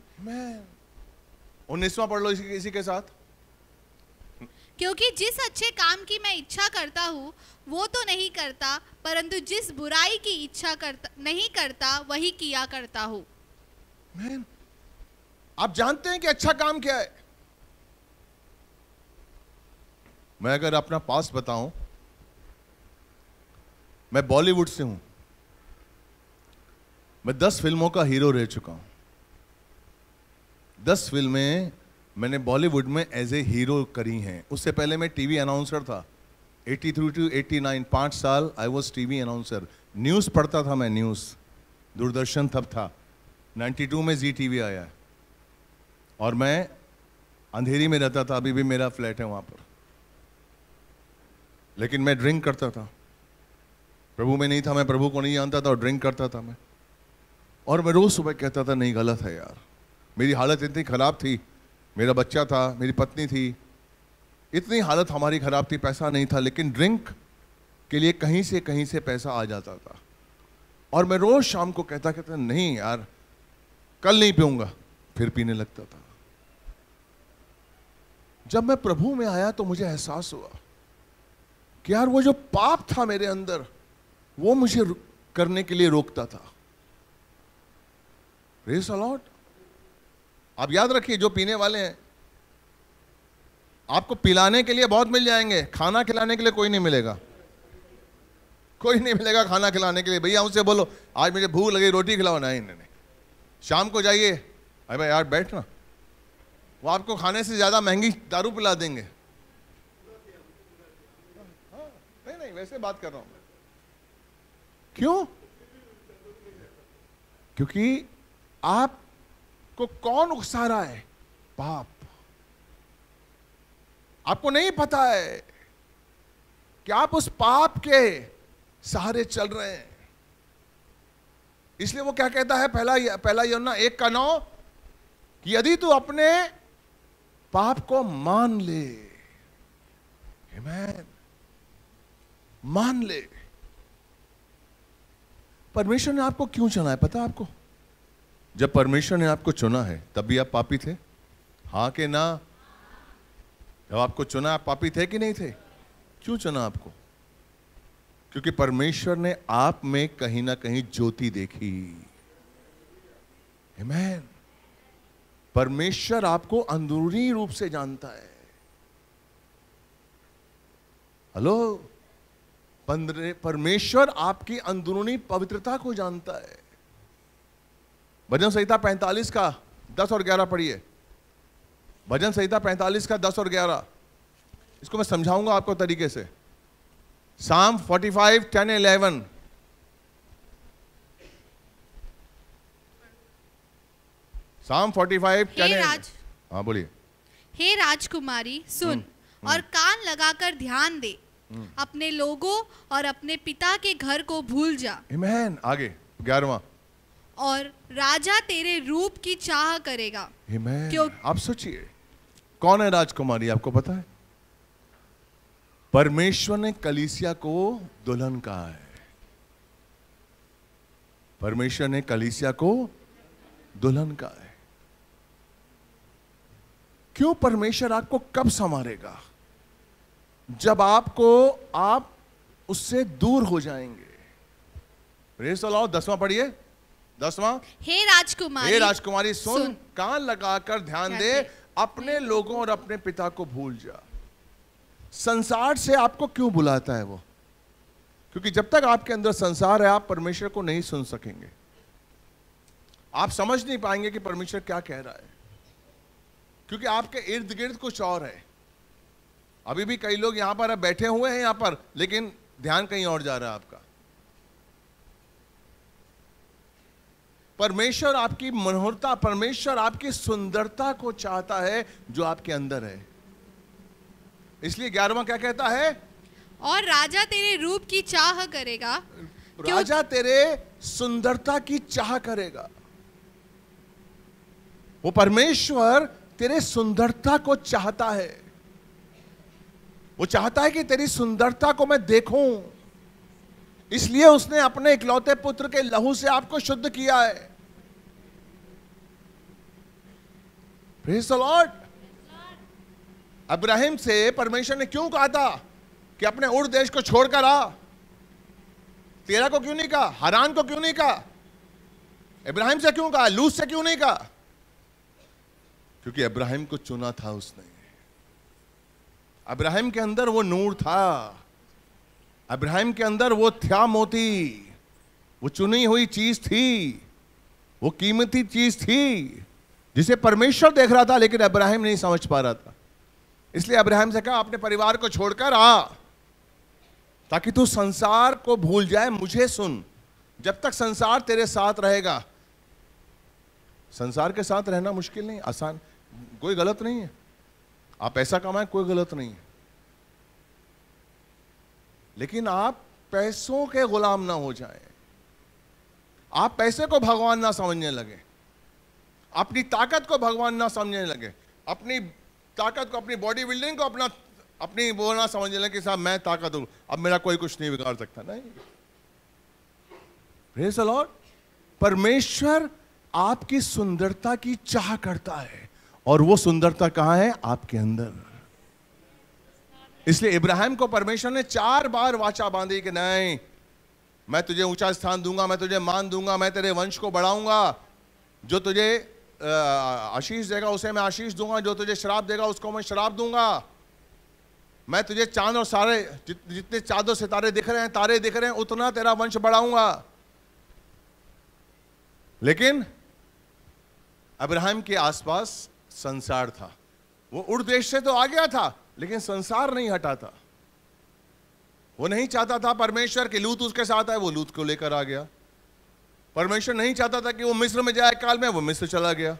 उन्नीसवा पढ़ लो इसी, इसी के साथ क्योंकि जिस अच्छे काम की मैं इच्छा करता हूँ वो तो नहीं करता परंतु जिस बुराई की इच्छा करता नहीं करता वही किया करता हूँ आप जानते हैं कि अच्छा काम क्या है मैं अगर अपना पास बताऊं मैं बॉलीवुड से हूं मैं दस फिल्मों का हीरो रह चुका हूं दस फिल्में मैंने बॉलीवुड में एज ए हीरो करी हैं उससे पहले मैं टीवी अनाउंसर था 83 टू नाइन पाँच साल I was TV announcer news पढ़ता था मैं न्यूज़ दूरदर्शन तब था 92 में जी टीवी आया और मैं अंधेरी में रहता था अभी भी मेरा फ्लैट है वहाँ पर लेकिन मैं ड्रिंक करता था प्रभु में नहीं था मैं प्रभु को नहीं जानता था और ड्रिंक करता था मैं और मैं रोज़ सुबह कहता था नहीं गलत है यार मेरी हालत इतनी ख़राब थी मेरा बच्चा था मेरी पत्नी थी इतनी हालत हमारी ख़राब थी पैसा नहीं था लेकिन ड्रिंक के लिए कहीं से कहीं से पैसा आ जाता था और मैं रोज़ शाम को कहता कहता नहीं यार कल नहीं पीऊँगा फिर पीने लगता था जब मैं प्रभु में आया तो मुझे एहसास हुआ कि यार वो जो पाप था मेरे अंदर वो मुझे करने के लिए रोकता था रेस अलॉट आप याद रखिए जो पीने वाले हैं आपको पिलाने के लिए बहुत मिल जाएंगे खाना खिलाने के लिए कोई नहीं मिलेगा कोई नहीं मिलेगा खाना खिलाने के लिए भैया उनसे बोलो आज मुझे भूख लगी रोटी खिलाओ नहीं नहीं शाम को जाइए अरे भाई यार बैठ ना वो आपको खाने से ज़्यादा महंगी दारू पिला देंगे वैसे बात कर रहा हूं क्यों क्योंकि आप को कौन उकसा रहा है पाप आपको नहीं पता है कि आप उस पाप के सहारे चल रहे हैं इसलिए वो क्या कहता है पहला पहला योना एक का नौ कि यदि तू अपने पाप को मान ले मैन मान ले परमेश्वर ने आपको क्यों चुना है पता आपको जब परमेश्वर ने आपको चुना है तब भी आप पापी थे हाँ के ना जब आपको चुना आप पापी थे कि नहीं थे क्यों चुना आपको क्योंकि परमेश्वर ने आप में कहीं ना कहीं ज्योति देखी मैन परमेश्वर आपको अंदरूनी रूप से जानता है हेलो परमेश्वर आपकी अंदरूनी पवित्रता को जानता है भजन संहिता 45 का 10 और 11 पढ़िए भजन संहिता 45 का 10 और 11 इसको मैं समझाऊंगा आपको तरीके से साम 45, 10, 11 साम 45, फाइव टेन राज, हाँ बोलिए हे राजकुमारी सुन हम्म, हम्म। और कान लगाकर ध्यान दे Hmm. अपने लोगों और अपने पिता के घर को भूल जा Amen. आगे ग्यारहवा और राजा तेरे रूप की चाह करेगा Amen. क्यों आप सोचिए कौन है राजकुमारी आपको पता है परमेश्वर ने कलीसिया को दुल्हन कहा है परमेश्वर ने कलीसिया को दुल्हन कहा है क्यों परमेश्वर आपको कब संवारेगा जब आपको आप उससे दूर हो जाएंगे दसवां पढ़िए दसवां हे राजकुमारी हे राजकुमारी सुन, सुन। कान लगाकर ध्यान दे अपने लोगों और अपने पिता को भूल जा संसार से आपको क्यों बुलाता है वो क्योंकि जब तक आपके अंदर संसार है आप परमेश्वर को नहीं सुन सकेंगे आप समझ नहीं पाएंगे कि परमेश्वर क्या कह रहा है क्योंकि आपके इर्द गिर्द कुछ और है अभी भी कई लोग यहां पर बैठे हुए हैं यहां पर लेकिन ध्यान कहीं और जा रहा है आपका परमेश्वर आपकी मनोहरता परमेश्वर आपकी सुंदरता को चाहता है जो आपके अंदर है इसलिए ग्यारहवा क्या कहता है और राजा तेरे रूप की चाह करेगा राजा तेरे सुंदरता की चाह करेगा वो परमेश्वर तेरे सुंदरता को चाहता है वो चाहता है कि तेरी सुंदरता को मैं देखूं इसलिए उसने अपने इकलौते पुत्र के लहू से आपको शुद्ध किया है लॉर्ड अब्राहिम से परमेश्वर ने क्यों कहा था कि अपने उड़ देश को छोड़कर आ तेरा को क्यों नहीं कहा हरान को क्यों नहीं कहा इब्राहिम से क्यों कहा लूस से क्यों नहीं कहा क्योंकि इब्राहिम को चुना था उसने अब्राहिम के अंदर वो नूर था अब्राहिम के अंदर वो थ्या मोती वो चुनी हुई चीज थी वो कीमती चीज थी जिसे परमेश्वर देख रहा था लेकिन अब्राहिम नहीं समझ पा रहा था इसलिए अब्राहिम से कहा अपने परिवार को छोड़कर आ ताकि तू संसार को भूल जाए मुझे सुन जब तक संसार तेरे साथ रहेगा संसार के साथ रहना मुश्किल नहीं आसान कोई गलत नहीं है आप ऐसा कमाएं कोई गलत नहीं है लेकिन आप पैसों के गुलाम ना हो जाए आप पैसे को भगवान ना समझने लगे अपनी ताकत को भगवान ना समझने लगे अपनी ताकत को अपनी बॉडी बिल्डिंग को अपना अपनी वो ना समझने लगे कि साहब मैं ताकत हूं अब मेरा कोई कुछ नहीं बिगाड़ सकता नहीं लॉर्ड परमेश्वर आपकी सुंदरता की चाह करता है और वो सुंदरता कहां है आपके अंदर इसलिए इब्राहिम को परमेश्वर ने चार बार वाचा बांधी कि नहीं मैं तुझे ऊंचा स्थान दूंगा मैं तुझे मान दूंगा मैं तेरे वंश को बढ़ाऊंगा जो तुझे आशीष देगा उसे मैं आशीष दूंगा जो तुझे शराब देगा उसको मैं शराब दूंगा मैं तुझे चांद और सारे जितने जितने चांदों सितारे दिख रहे हैं तारे दिख रहे हैं उतना तेरा वंश बढ़ाऊंगा लेकिन अब्राहम के आसपास संसार था वो उड़ देश से तो आ गया था लेकिन संसार नहीं हटा था वो नहीं चाहता था परमेश्वर के लूत उसके साथ आए वो लूत को लेकर आ गया परमेश्वर नहीं चाहता था कि वो मिस्र में जाए काल में वो मिस्र चला गया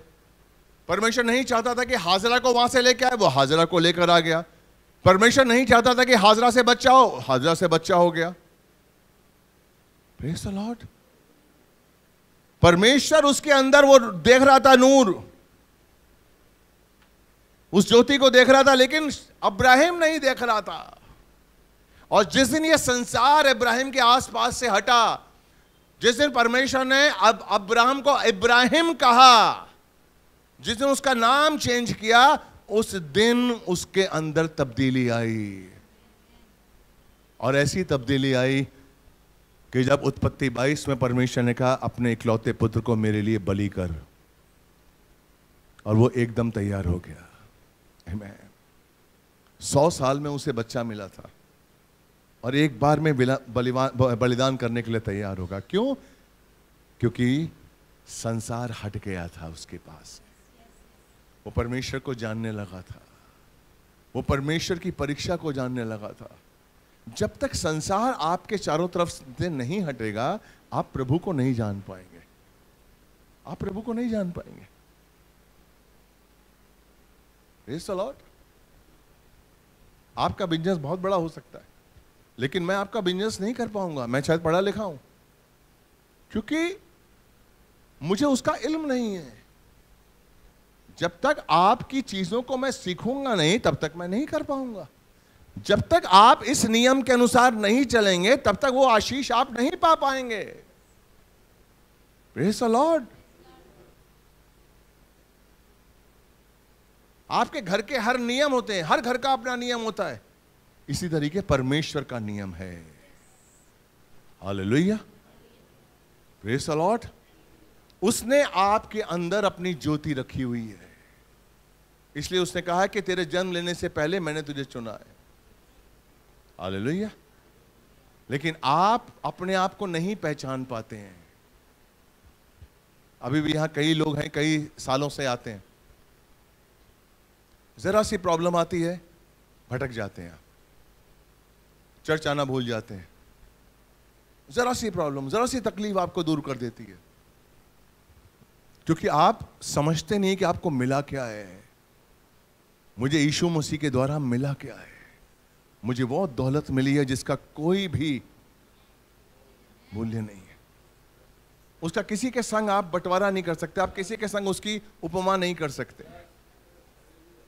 परमेश्वर नहीं चाहता था कि हाजरा को वहां से लेकर आए वो हाजरा को लेकर आ गया परमेश्वर नहीं चाहता था कि हाजरा से बच्चा हो हाजरा से बच्चा हो गया लॉर्ड परमेश्वर उसके अंदर वो देख रहा था नूर उस ज्योति को देख रहा था लेकिन अब्राहिम नहीं देख रहा था और जिस दिन यह संसार इब्राहिम के आसपास से हटा जिस दिन परमेश्वर ने अब अब्राहम को इब्राहिम कहा जिस दिन उसका नाम चेंज किया उस दिन उसके अंदर तब्दीली आई और ऐसी तब्दीली आई कि जब उत्पत्ति 22 में परमेश्वर ने कहा अपने इकलौते पुत्र को मेरे लिए बलि कर और वो एकदम तैयार हो गया Amen. सौ साल में उसे बच्चा मिला था और एक बार में बलिदान करने के लिए तैयार होगा क्यों क्योंकि संसार हट गया था उसके पास वो परमेश्वर को जानने लगा था वो परमेश्वर की परीक्षा को जानने लगा था जब तक संसार आपके चारों तरफ से नहीं हटेगा आप प्रभु को नहीं जान पाएंगे आप प्रभु को नहीं जान पाएंगे रेस्ट अलॉट आपका बिजनेस बहुत बड़ा हो सकता है लेकिन मैं आपका बिजनेस नहीं कर पाऊंगा मैं शायद पढ़ा लिखा हूं क्योंकि मुझे उसका इल्म नहीं है जब तक आपकी चीजों को मैं सीखूंगा नहीं तब तक मैं नहीं कर पाऊंगा जब तक आप इस नियम के अनुसार नहीं चलेंगे तब तक वो आशीष आप नहीं पा पाएंगे प्रेस लॉर्ड आपके घर के हर नियम होते हैं हर घर का अपना नियम होता है इसी तरीके परमेश्वर का नियम है हालेलुया प्रेस अलॉट उसने आपके अंदर अपनी ज्योति रखी हुई है इसलिए उसने कहा है कि तेरे जन्म लेने से पहले मैंने तुझे चुना है हालेलुया लेकिन आप अपने आप को नहीं पहचान पाते हैं अभी भी यहां कई लोग हैं कई सालों से आते हैं ज़रा सी प्रॉब्लम आती है भटक जाते हैं आप चर्च आना भूल जाते हैं ज़रा सी प्रॉब्लम ज़रा सी तकलीफ आपको दूर कर देती है क्योंकि आप समझते नहीं कि आपको मिला क्या है मुझे यीशु मसीह के द्वारा मिला क्या है मुझे वो दौलत मिली है जिसका कोई भी मूल्य नहीं है उसका किसी के संग आप बंटवारा नहीं कर सकते आप किसी के संग उसकी उपमा नहीं कर सकते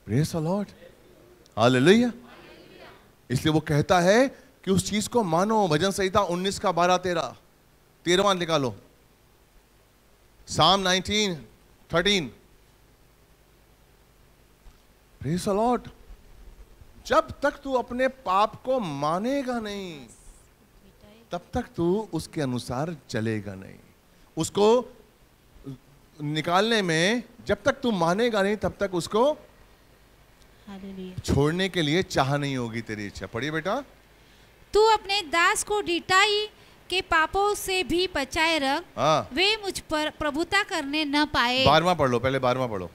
प्रेस अलॉट हालेलुया इसलिए वो कहता है कि उस चीज को मानो भजन संहिता 19 का 12 तेरह तेरहवा निकालो साम 19 थर्टीन प्रेस अलॉट जब तक तू अपने पाप को मानेगा नहीं तब तक तू उसके अनुसार चलेगा नहीं उसको निकालने में जब तक तू मानेगा नहीं तब तक उसको छोड़ने के लिए चाह नहीं होगी तेरी इच्छा पढ़िए बेटा तू अपने दास को डिटाई के पापों से भी बचाए रख हाँ। वे मुझ पर प्रभुता करने न पाए बारवा पढ़ लो पहले बारवा पढ़ो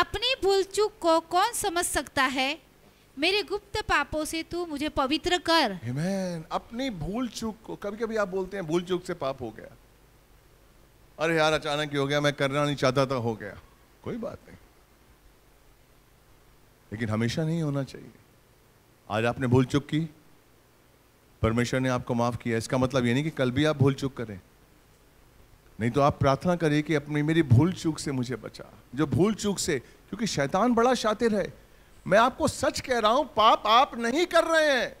अपनी भूल चूक को कौन समझ सकता है मेरे गुप्त पापों से तू मुझे पवित्र कर Amen. अपनी भूल चूक को कभी कभी आप बोलते हैं भूल चूक से पाप हो गया अरे यार अचानक ही हो गया मैं करना नहीं चाहता था हो गया कोई बात नहीं लेकिन हमेशा नहीं होना चाहिए आज आपने भूल चुक की परमेश्वर ने आपको माफ़ किया इसका मतलब ये नहीं कि कल भी आप भूल चुक करें नहीं तो आप प्रार्थना करिए कि अपनी मेरी भूल चूक से मुझे बचा जो भूल चूक से क्योंकि शैतान बड़ा शातिर है मैं आपको सच कह रहा हूं पाप आप नहीं कर रहे हैं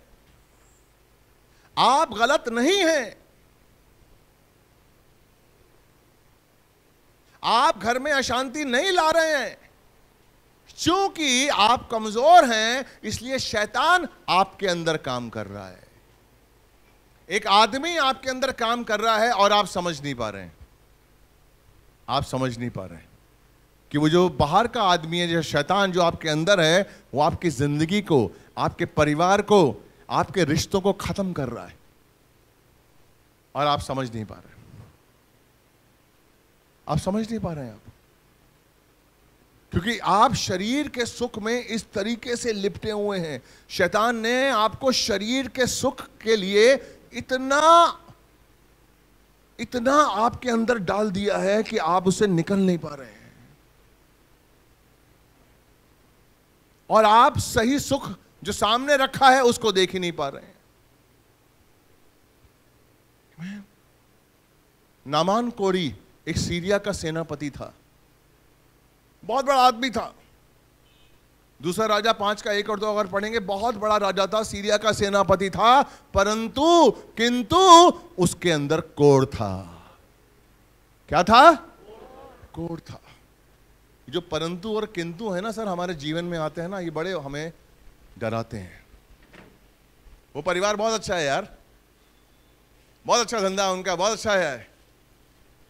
आप गलत नहीं हैं आप घर में अशांति नहीं ला रहे हैं चूंकि आप कमजोर हैं इसलिए शैतान आपके अंदर काम कर रहा है एक आदमी आपके अंदर काम कर रहा है और आप समझ नहीं पा रहे हैं आप समझ नहीं पा रहे हैं कि वो जो बाहर का आदमी है जो शैतान जो आपके अंदर है वो आपकी जिंदगी को आपके परिवार को आपके रिश्तों को खत्म कर रहा है और आप समझ नहीं पा रहे आप समझ नहीं पा रहे हैं आप क्योंकि आप शरीर के सुख में इस तरीके से लिपटे हुए हैं शैतान ने आपको शरीर के सुख के लिए इतना इतना आपके अंदर डाल दिया है कि आप उसे निकल नहीं पा रहे हैं और आप सही सुख जो सामने रखा है उसको देख ही नहीं पा रहे हैं नामान कोरी एक सीरिया का सेनापति था बहुत बड़ा आदमी था दूसरा राजा पांच का एक और दो अगर पढ़ेंगे बहुत बड़ा राजा था सीरिया का सेनापति था परंतु किंतु उसके अंदर कोर था क्या था कोर था जो परंतु और किंतु है ना सर हमारे जीवन में आते हैं ना ये बड़े हमें डराते हैं वो परिवार बहुत अच्छा है यार बहुत अच्छा धंधा उनका बहुत अच्छा है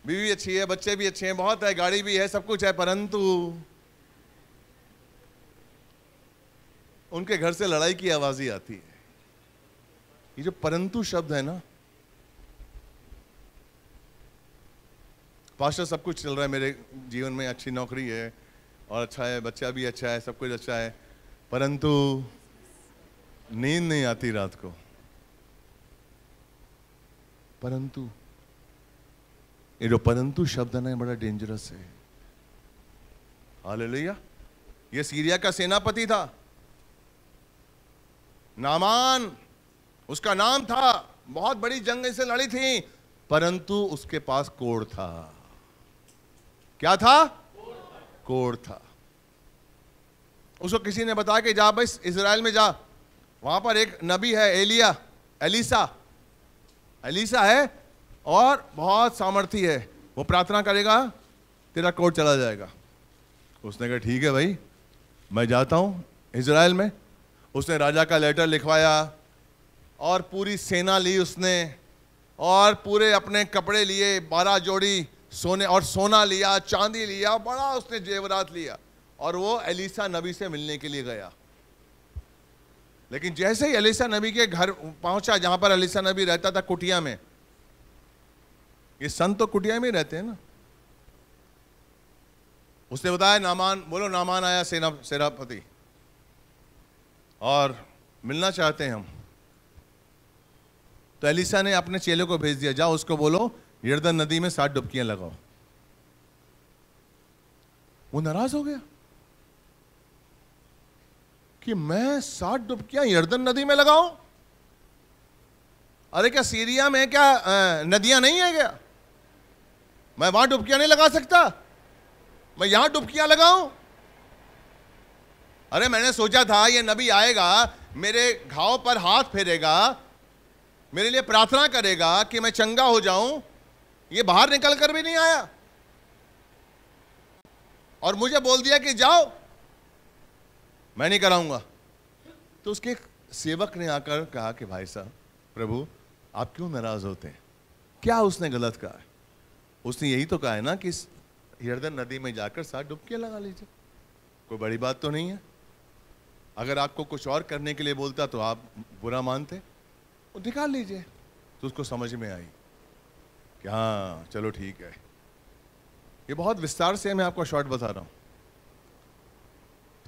बीवी अच्छी है बच्चे भी अच्छे हैं बहुत है गाड़ी भी है सब कुछ है परंतु उनके घर से लड़ाई की आवाज ही आती है ये जो परंतु शब्द है ना पास्टर सब कुछ चल रहा है मेरे जीवन में अच्छी नौकरी है और अच्छा है बच्चा भी अच्छा है सब कुछ अच्छा है परंतु नींद नहीं आती रात को परंतु ये जो परंतु शब्द ना बड़ा डेंजरस है हालेलुया ये सीरिया का सेनापति था नामान उसका नाम था बहुत बड़ी जंग से लड़ी थी परंतु उसके पास कोड़ था क्या था कोड़ था उसको किसी ने बताया कि जा भाई इसराइल में जा वहां पर एक नबी है एलिया एलिसा एलिसा है और बहुत सामर्थी है वो प्रार्थना करेगा तेरा कोर्ट चला जाएगा उसने कहा ठीक है भाई मैं जाता हूँ इसराइल में उसने राजा का लेटर लिखवाया और पूरी सेना ली उसने और पूरे अपने कपड़े लिए बारह जोड़ी सोने और सोना लिया चांदी लिया बड़ा उसने जेवरात लिया और वो एलिसा नबी से मिलने के लिए गया लेकिन जैसे ही एलिसा नबी के घर पहुंचा जहां पर एलिसा नबी रहता था कुटिया में ये संत तो कुटिया में रहते हैं ना उसने बताया नामान बोलो नामान आया सेना सेनापति और मिलना चाहते हैं हम तो एलिसा ने अपने चेले को भेज दिया जाओ उसको बोलो यर्दन नदी में सात डुबकियां लगाओ वो नाराज हो गया कि मैं सात डुबकियां यर्दन नदी में लगाऊं अरे क्या सीरिया में क्या नदियां नहीं है क्या मैं वहां डुबकियां नहीं लगा सकता मैं यहां डुबकियां लगाऊं अरे मैंने सोचा था ये नबी आएगा मेरे घाव पर हाथ फेरेगा मेरे लिए प्रार्थना करेगा कि मैं चंगा हो जाऊं ये बाहर निकल कर भी नहीं आया और मुझे बोल दिया कि जाओ मैं नहीं कराऊंगा तो उसके सेवक ने आकर कहा कि भाई साहब प्रभु आप क्यों नाराज होते हैं क्या उसने गलत कहा है उसने यही तो कहा है ना कि हिरदन नदी में जाकर साथ डुबकियाँ लगा लीजिए कोई बड़ी बात तो नहीं है अगर आपको कुछ और करने के लिए बोलता तो आप बुरा मानते वो निकाल लीजिए तो उसको समझ में आई कि हाँ चलो ठीक है ये बहुत विस्तार से मैं आपको शॉर्ट बता रहा हूँ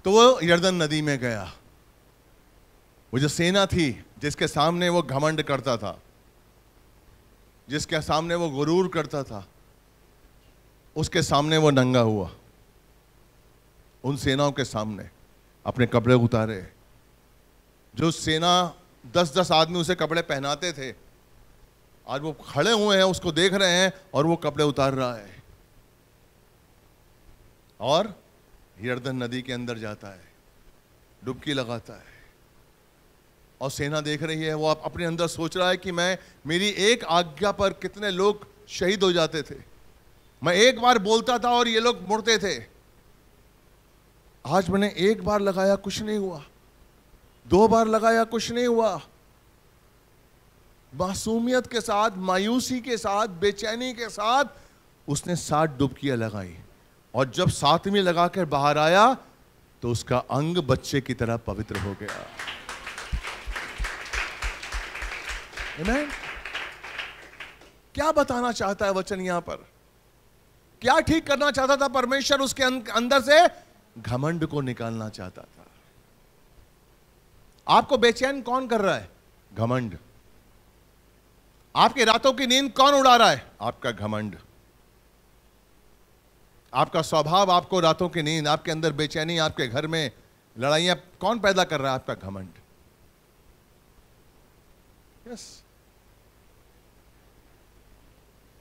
तो वो यर्दन नदी में गया वो जो सेना थी जिसके सामने वो घमंड करता था जिसके सामने वो गुरूर करता था उसके सामने वो नंगा हुआ उन सेनाओं के सामने अपने कपड़े उतारे जो सेना दस दस आदमी उसे कपड़े पहनाते थे आज वो खड़े हुए हैं उसको देख रहे हैं और वो कपड़े उतार रहा है और हिरदन नदी के अंदर जाता है डुबकी लगाता है और सेना देख रही है वो अपने अंदर सोच रहा है कि मैं मेरी एक आज्ञा पर कितने लोग शहीद हो जाते थे मैं एक बार बोलता था और ये लोग मुड़ते थे आज मैंने एक बार लगाया कुछ नहीं हुआ दो बार लगाया कुछ नहीं हुआ मासूमियत के साथ मायूसी के साथ बेचैनी के साथ उसने सात डुबकियां लगाई और जब सातवीं लगा कर बाहर आया तो उसका अंग बच्चे की तरह पवित्र हो गया क्या बताना चाहता है वचन यहां पर क्या ठीक करना चाहता था परमेश्वर उसके अं-, अंदर से घमंड को निकालना चाहता था आपको बेचैन कौन कर रहा है घमंड आपके रातों की नींद कौन उड़ा रहा है आपका घमंड आपका स्वभाव आपको रातों की नींद आपके अंदर बेचैनी आपके घर में लड़ाइयां कौन पैदा कर रहा है आपका घमंड यस yes.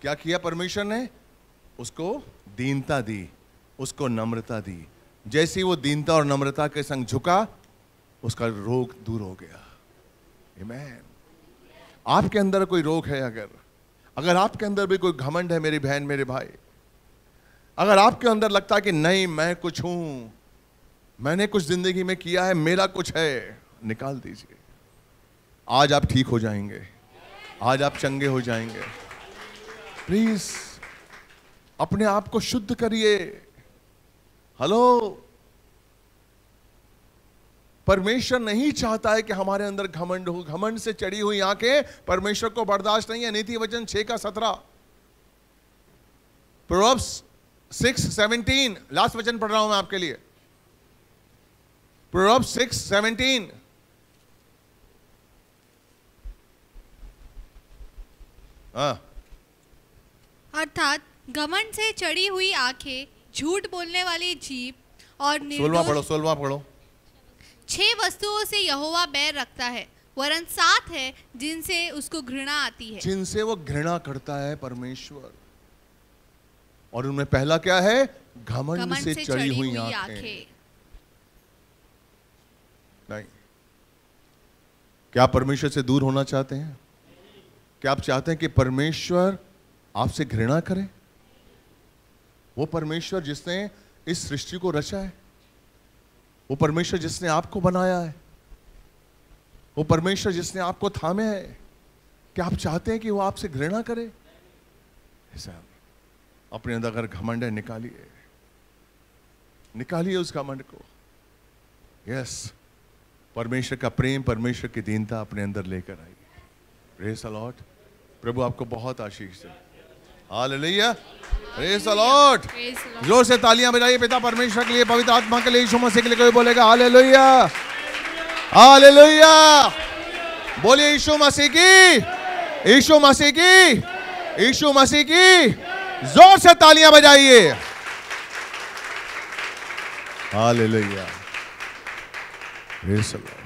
क्या किया परमेश्वर ने उसको दीनता दी उसको नम्रता दी जैसी वो दीनता और नम्रता के संग झुका उसका रोग दूर हो गया Amen. आपके अंदर कोई रोग है अगर अगर आपके अंदर भी कोई घमंड है मेरी बहन मेरे भाई अगर आपके अंदर लगता है कि नहीं मैं कुछ हूं मैंने कुछ जिंदगी में किया है मेरा कुछ है निकाल दीजिए आज आप ठीक हो जाएंगे आज आप चंगे हो जाएंगे प्लीज़ अपने आप को शुद्ध करिए हेलो परमेश्वर नहीं चाहता है कि हमारे अंदर घमंड हो घमंड से चढ़ी हुई आंखें परमेश्वर को बर्दाश्त नहीं है नीति वचन छह का सत्रह प्रोब्स सिक्स सेवनटीन लास्ट वचन पढ़ रहा हूं मैं आपके लिए प्रोब सिक्स सेवनटीन हाँ घमंड से चढ़ी हुई आंखें झूठ बोलने वाली जीप और सोलवा पढ़ो सोलवा पढ़ो छह वस्तुओं से यहोवा बैर रखता है वरन सात है जिनसे उसको घृणा आती है जिनसे वो घृणा करता है परमेश्वर और उनमें पहला क्या है घमंड से, से चढ़ी हुई आंखें नहीं क्या परमेश्वर से दूर होना चाहते हैं क्या आप चाहते हैं कि परमेश्वर आपसे घृणा करें वो परमेश्वर जिसने इस सृष्टि को रचा है वो परमेश्वर जिसने आपको बनाया है वो परमेश्वर जिसने आपको थामे है क्या आप चाहते हैं कि वो आपसे घृणा करे अपने अंदर अगर घमंड है निकालिए निकालिए उस घमंड को यस परमेश्वर का प्रेम परमेश्वर की दीनता अपने अंदर लेकर आइए रेस अलॉट प्रभु आपको बहुत आशीष है हालेलुया प्रेज द लॉर्ड जोर से तालियां बजाइए पिता परमेश्वर के लिए पवित्र आत्मा के लिए यीशु मसीह के लिए कोई बोलेगा हालेलुया हालेलुया बोलिए यीशु मसीह की यीशु मसीह की यीशु मसीह की जोर से तालियां बजाइए हालेलुया प्रेज द लॉर्ड